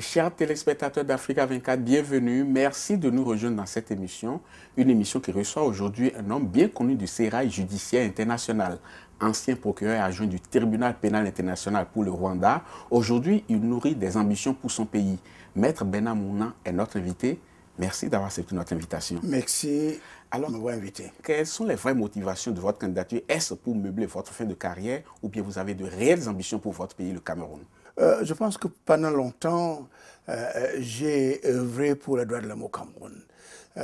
chers téléspectateurs d'Africa 24, bienvenue. Merci de nous rejoindre dans cette émission. Une émission qui reçoit aujourd'hui un homme bien connu du sérail judiciaire international, ancien procureur et adjoint du tribunal pénal international pour le Rwanda. Aujourd'hui, il nourrit des ambitions pour son pays. Maître Mounan est notre invité. Merci d'avoir accepté notre invitation. Merci. Alors, nous invité. quelles sont les vraies motivations de votre candidature Est-ce pour meubler votre fin de carrière ou bien vous avez de réelles ambitions pour votre pays, le Cameroun euh, je pense que pendant longtemps, euh, euh, j'ai œuvré pour les droits de l'homme au Cameroun.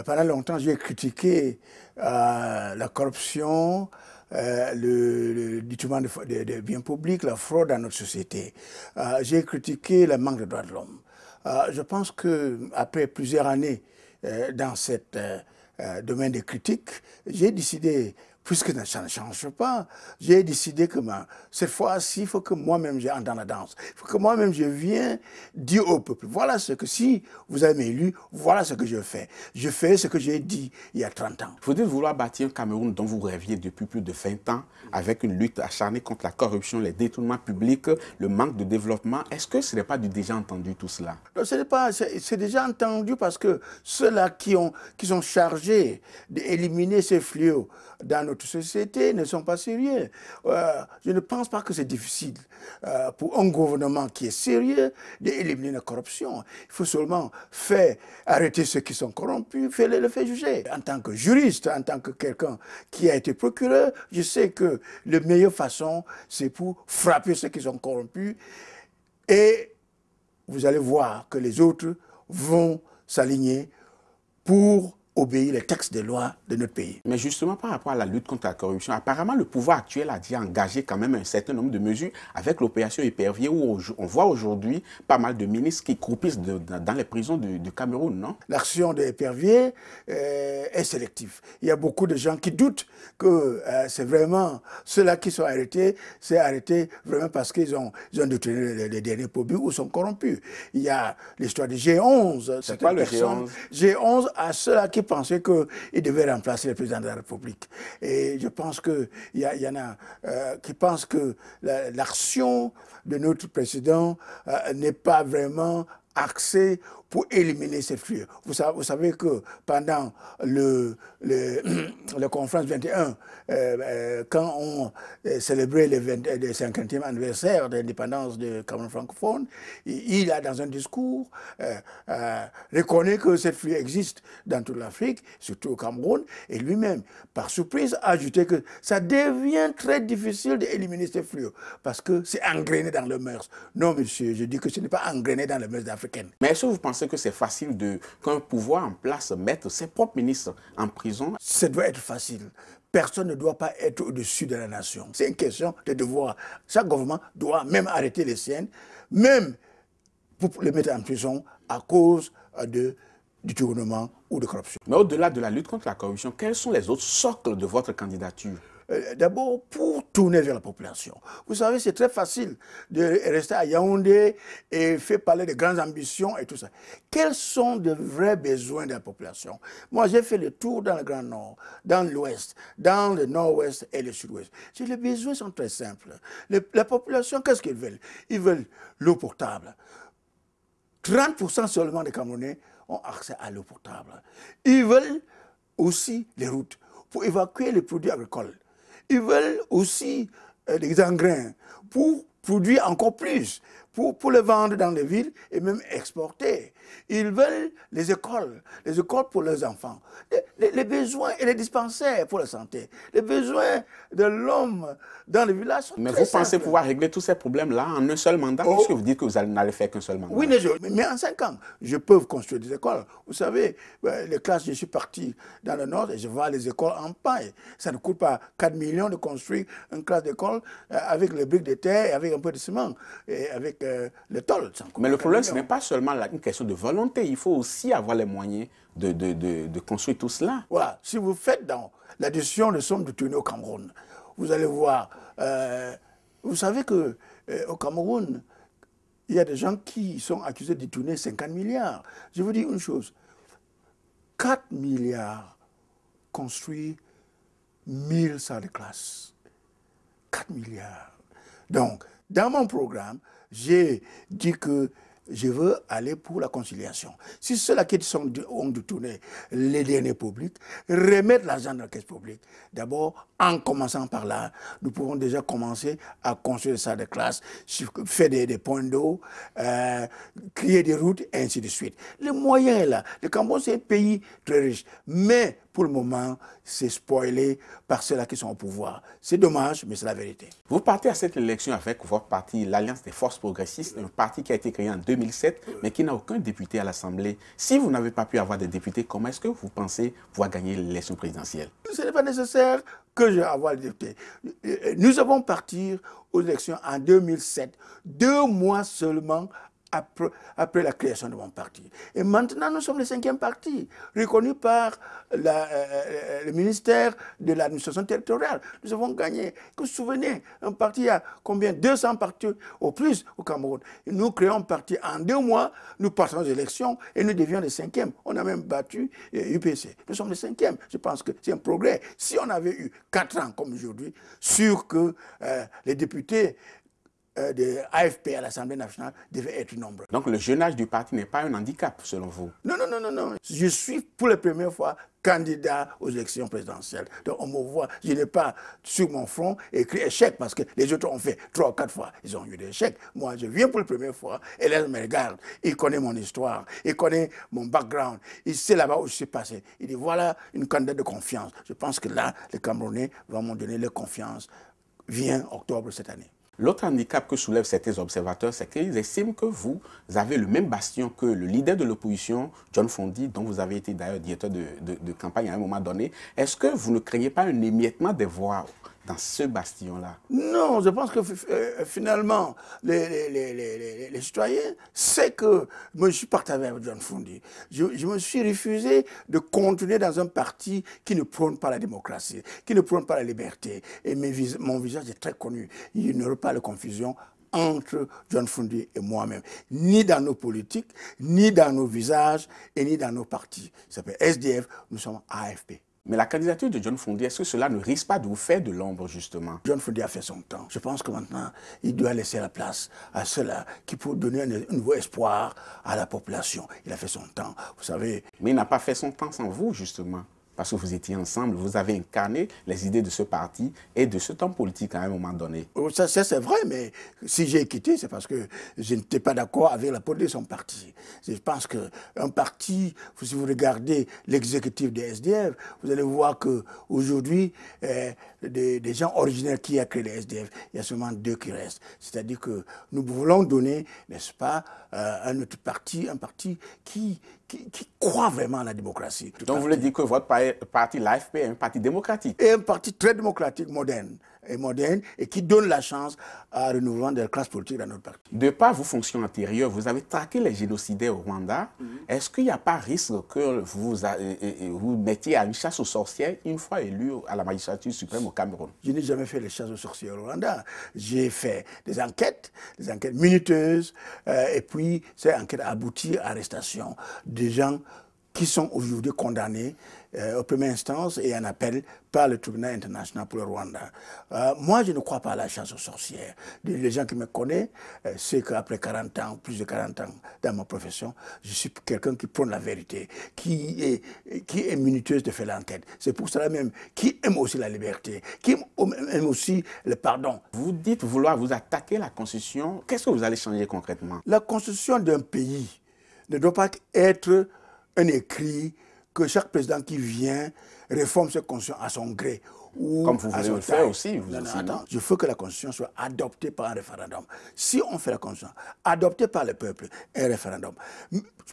pendant longtemps, j'ai critiqué la corruption, le, détournement des biens publics, la fraude dans notre société. j'ai critiqué le manque de droits de l'homme. je pense que après plusieurs années dans cette domaine de critique, j'ai décidé puisque ça ne change pas, j'ai décidé que cette fois-ci, il faut que moi-même je dans la danse. Il faut que moi-même je vienne dire au peuple, voilà ce que si vous avez élu, voilà ce que je fais. Je fais ce que j'ai dit il y a 30 ans. Vous dites vouloir bâtir un Cameroun dont vous rêviez depuis plus de 20 ans, avec une lutte acharnée contre la corruption, les détournements publics, le manque de développement. Est-ce que ce n'est pas du déjà entendu tout cela non, ce n'est pas, c'est déjà entendu parce que ceux-là qui, ont, qui sont chargés d'éliminer ces fléaux dans nos notre société ne sont pas sérieux. Euh, je ne pense pas que c'est difficile euh, pour un gouvernement qui est sérieux d'éliminer la corruption. Il faut seulement faire arrêter ceux qui sont corrompus, faire les, les faire juger. En tant que juriste, en tant que quelqu'un qui a été procureur, je sais que la meilleure façon, c'est pour frapper ceux qui sont corrompus et vous allez voir que les autres vont s'aligner pour obéir les textes des lois de notre pays. Mais justement, par rapport à la lutte contre la corruption, apparemment, le pouvoir actuel a déjà engagé quand même un certain nombre de mesures avec l'opération Épervier, où on voit aujourd'hui pas mal de ministres qui croupissent dans les prisons du, Cameroun, non L'action de euh, est sélective. Il y a beaucoup de gens qui doutent que euh, c'est vraiment ceux-là qui sont arrêtés, c'est arrêté vraiment parce qu'ils ont, détenu les, derniers pobus ou sont corrompus. Il y a l'histoire de G11. C'est quoi le G11 G11 à ceux-là qui pensait qu'il devait remplacer le président de la République. Et je pense qu'il y, y, en a euh, qui pensent que l'action de notre président euh, n'est pas vraiment axée pour éliminer cette fuite. Vous savez, vous savez que pendant le, le, conférence 21, euh, euh, quand on euh, célébrait le, 50e anniversaire de l'indépendance de Cameroun francophone, il a dans un discours euh, que cette fuite existe dans toute l'Afrique, surtout au Cameroun, et lui-même, par surprise, a ajouté que ça devient très difficile d'éliminer cette flux parce que c'est engrainé dans le mœurs. Non, monsieur, je dis que ce n'est pas engrainé dans le mœurs africaines. Mais est-ce que vous pensez que c'est facile qu'un pouvoir en place mette ses propres ministres en prison Ça doit être facile. Personne ne doit pas être au-dessus de la nation. C'est une question de devoir. Chaque gouvernement doit même arrêter les siennes, même pour les mettre en prison à cause du tournement ou de corruption. Mais au-delà de la lutte contre la corruption, quels sont les autres socles de votre candidature euh, d'abord pour tourner vers la population. Vous savez, c'est très facile de rester à Yaoundé et faire parler de grandes ambitions et tout ça. Quels sont de vrais besoins de la population Moi, j'ai fait le tour dans le Grand Nord, dans l'Ouest, dans le Nord-Ouest et le Sud-Ouest. Les besoins sont très simples. la population, qu'est-ce qu'ils veulent Ils veulent l'eau potable. 30% seulement des Camerounais ont accès à l'eau potable. Ils veulent aussi les routes pour évacuer les produits agricoles. Ils veulent aussi euh, des engrains pour produire encore plus, pour, pour les vendre dans les villes et même exporter. Ils veulent les écoles, les écoles pour leurs enfants, les, besoins et les dispensaires pour la santé, les besoins de l'homme dans les villages Mais vous pensez pouvoir régler tous ces problèmes-là en un seul mandat oh. est-ce que vous dites que vous n'allez faire qu'un seul mandat. Oui, mais, en cinq ans, je peux construire des écoles. Vous savez, ben, les classes, je suis parti dans le nord et je vois les écoles en paille. Ça ne coûte pas 4 millions de construire une classe d'école euh, avec les briques de terre, avec un peu de ciment et avec euh, le Mais le problème, ce n'est pas seulement une question de volonté, il faut aussi avoir les moyens de, de, de, construire tout cela. Voilà, si vous faites dans l'addition de somme de tourner au Cameroun, vous allez voir, euh, vous savez que euh, au Cameroun, il y a des gens qui sont accusés de tourner 50 milliards. Je vous dis une chose, 4 milliards construit 1000 salles de classe. 4 milliards. Donc, dans mon programme, j'ai dit que je veux aller pour la conciliation. Si ceux-là qui sont, ont détourné les derniers publics remettre l'argent dans la caisse publique, d'abord, en commençant par là, nous pouvons déjà commencer à construire ça de classe, faire des, des points d'eau, euh, créer des routes, et ainsi de suite. Le moyen est là, le Cambodge, c'est un pays très riche, mais pour le moment, c'est spoilé par ceux-là qui sont au pouvoir. C'est dommage, mais c'est la vérité. Vous partez à cette élection avec votre parti, l'Alliance des forces progressistes, un parti qui a été créé en 2007, euh. mais qui n'a aucun député à l'Assemblée. Si vous n'avez pas pu avoir des députés, comment est-ce que vous pensez pouvoir gagner l'élection présidentielle Ce n'est pas nécessaire que j'ai avoir le député. Euh, euh, nous avons partir aux élections en 2007, deux mois seulement après, la création de mon parti. Et maintenant, nous sommes le cinquième parti, reconnu par euh, euh, le ministère de l'administration territoriale. Nous avons gagné. vous vous souvenez, un parti a combien 200 partis au plus au Cameroun. nous créons un parti en deux mois, nous partons aux élections et nous devions le cinquième. On a même battu euh, UPC. Nous sommes le cinquième. Je pense que c'est un progrès. Si on avait eu quatre ans comme aujourd'hui, sûr que euh, les députés euh, de AFP à l'Assemblée nationale devait être nombreux. Donc le jeune âge du parti n'est pas un handicap selon vous Non, non, non, non, non. Je suis pour la première fois candidat aux élections présidentielles. Donc on me voit, je n'ai pas sur mon front écrit échec parce que les autres ont fait trois ou quatre fois, ils ont eu des échecs. Moi, je viens pour la première fois et là, me regarde. Il connaît mon histoire, il connaît mon background, il sait là-bas où je suis passé. Il dit voilà une candidate de confiance. Je pense que là, les Camerounais vont me donner leur confiance. Viens octobre cette année. L'autre handicap que soulèvent certains observateurs, c'est qu'ils estiment que vous avez le même bastion que le leader de l'opposition, John Fondy, dont vous avez été d'ailleurs directeur de, de, campagne à un moment donné. Est-ce que vous ne craignez pas un émiettement des voix dans ce bastion-là Non, je pense que euh, euh, finalement, les, citoyens savent que je suis parti avec John Fondi. Je, me suis refusé de continuer dans un parti qui ne prône pas la démocratie, qui ne prône pas la liberté. Et mon visage est très connu. Il n'y aura pas de confusion entre John Fundi et moi-même, ni dans nos politiques, ni dans nos visages, et ni dans nos partis. Ça s'appelle SDF, nous sommes AFP. Mais la candidature de John Fondé, est-ce que cela ne risque pas de vous faire de l'ombre, justement John Fondi a fait son temps. Je pense que maintenant, il doit laisser la place à ceux-là qui peut donner un nouveau espoir à la population. Il a fait son temps, vous savez. Mais il n'a pas fait son temps sans vous, justement parce que vous étiez ensemble, vous avez incarné les idées de ce parti et de ce temps politique à un moment donné. Oh, ça, c'est vrai, mais si j'ai quitté, c'est parce que je n'étais pas d'accord avec la politique de son parti. Je pense qu'un parti, si vous regardez l'exécutif des SDF, vous allez voir qu'aujourd'hui, eh, des, gens originaires qui ont créé les SDF, il y a seulement deux qui restent. C'est-à-dire que nous voulons donner, n'est-ce pas, euh, un autre parti, un parti qui, qui, croit croient vraiment à la démocratie. Donc vous voulez dire que votre parti, l'AFP, est un parti démocratique Et un parti très démocratique, moderne et moderne et qui donne la chance à renouvellement de la classe politique dans notre parti. De par vos fonctions antérieures, vous avez traqué les génocidaires au Rwanda. Mhm. Est-ce qu'il n'y a pas risque que vous, euh, euh, euh, vous mettiez à une chasse aux sorcières une fois élu à la magistrature suprême au Cameroun Je n'ai jamais fait les chasses aux sorcières au Rwanda. J'ai fait des enquêtes, des enquêtes minuteuses, et puis ces enquêtes aboutissent à l'arrestation des gens qui sont aujourd'hui condamnés euh, aux première instance et en appel par le tribunal international pour le Rwanda. Euh, moi, je ne crois pas à la chasse aux sorcières. Les gens qui me connaissent, euh, c'est qu'après 40 ans, plus de 40 ans dans ma profession, je suis quelqu'un qui prône la vérité, qui est, qui est minutieuse de faire l'enquête. C'est pour cela même qui aime aussi la liberté, qui aime, aussi le pardon. Vous dites vouloir vous attaquer à la Constitution. Qu'est-ce que vous allez changer concrètement La Constitution d'un pays ne doit pas être un écrit que chaque président qui vient réforme cette constitution à son gré. Ou Comme vous voulez le faire aussi. Vous je veux que la constitution soit adoptée par un référendum. Si on fait la constitution adoptée par le peuple, un référendum.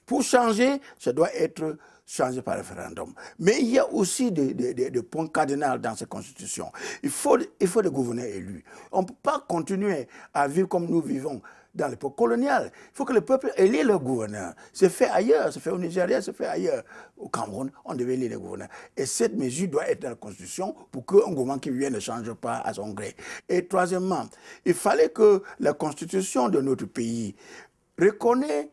Pour changer, ça doit être changé par référendum. Mais il y a aussi des, points cardinaux dans cette Constitution. Il faut, il faut des gouverneurs élus. On ne peut pas continuer à vivre comme nous vivons dans l'époque coloniale. Il faut que le peuple élit le gouverneur. C'est fait ailleurs, c'est fait au Nigeria, c'est fait ailleurs. Au Cameroun, on devait élire le gouverneur. Et cette mesure doit être dans la Constitution pour qu'un gouvernement qui vient ne change pas à son gré. Et troisièmement, il fallait que la Constitution de notre pays reconnaisse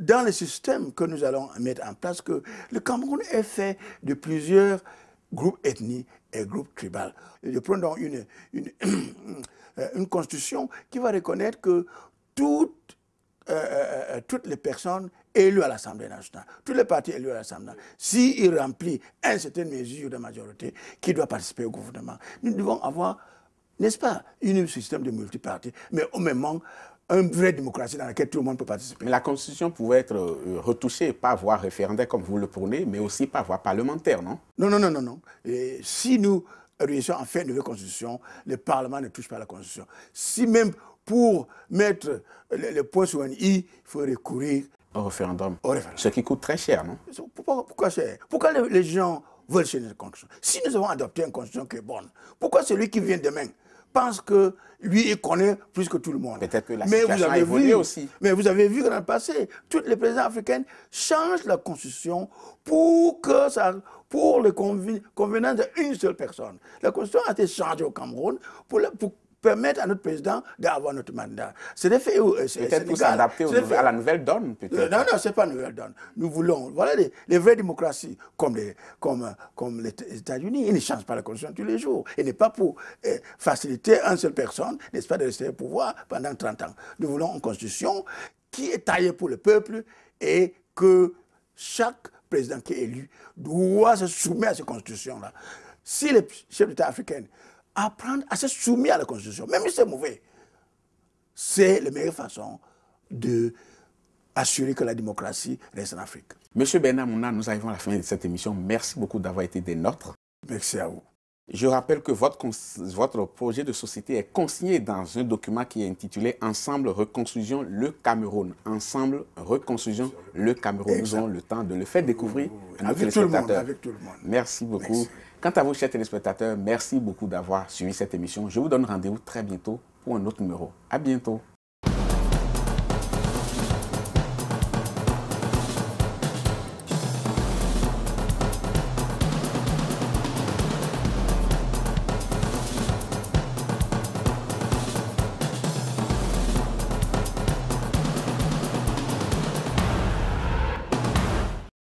dans le système que nous allons mettre en place que le Cameroun est fait de plusieurs groupes ethniques un groupe tribal. Je prends une, euh, une, constitution qui va reconnaître que toutes, euh, euh, toutes les personnes élues à l'Assemblée nationale, tous les partis élus à l'Assemblée nationale, s'ils remplissent un certain mesure de majorité, qui doit participer au gouvernement, nous devons avoir, n'est-ce pas, un système de multipartis, mais au même moment, une vraie démocratie dans laquelle tout le monde peut participer. Mais la Constitution pouvait être euh, retouchée pas voie référendaire, comme vous le prenez, mais aussi par voie parlementaire, non Non, non, non, non, si nous réussissons à faire une nouvelle Constitution, le Parlement ne touche pas la Constitution. Si même pour mettre le, point sur un i, il faut recourir au référendum. Ce qui coûte très cher, non pourquoi, cher Pourquoi les, les gens veulent changer la Constitution Si nous avons adopté une Constitution qui est bonne, pourquoi celui qui vient demain pense que lui, il connaît plus que tout le monde. Peut-être que la mais vous avez vu, aussi. Mais vous avez vu que dans le passé, toutes les présidents africaines changent la constitution pour que ça, pour les convenances d'une seule personne. La constitution a été changée au Cameroun pour, pour permettre à notre président d'avoir notre mandat. Euh, c'est des où Peut-être pour s'adapter à la nouvelle donne, peut-être. Non, non, ce n'est pas la nouvelle donne. Nous voulons, voilà, les, vraies démocraties, comme les, comme, comme les États-Unis, ils ne changent pas la Constitution tous les jours. Et n'est pas pour euh, faciliter à une seule personne, n'est-ce pas, de rester au pouvoir pendant 30 ans. Nous voulons une Constitution qui est taillée pour le peuple et que chaque président qui est élu doit se soumettre à cette Constitution-là. Si les chef d'État africains apprendre à se soumettre à la Constitution, même si c'est mauvais. C'est la meilleure façon de assurer que la démocratie reste en Afrique. Monsieur Bernard Mouna, nous arrivons à la fin de cette émission. Merci beaucoup d'avoir été des nôtres. Merci à vous. Je rappelle que votre, projet de société est consigné dans un document qui est intitulé Ensemble reconstruisons le Cameroun. Ensemble reconstruisons le Cameroun. Nous avons le temps de le faire découvrir à avec, tout le monde, Merci beaucoup. Quant à vous, chers téléspectateurs, merci beaucoup d'avoir suivi cette émission. Je vous donne rendez-vous très bientôt pour un autre numéro. À bientôt.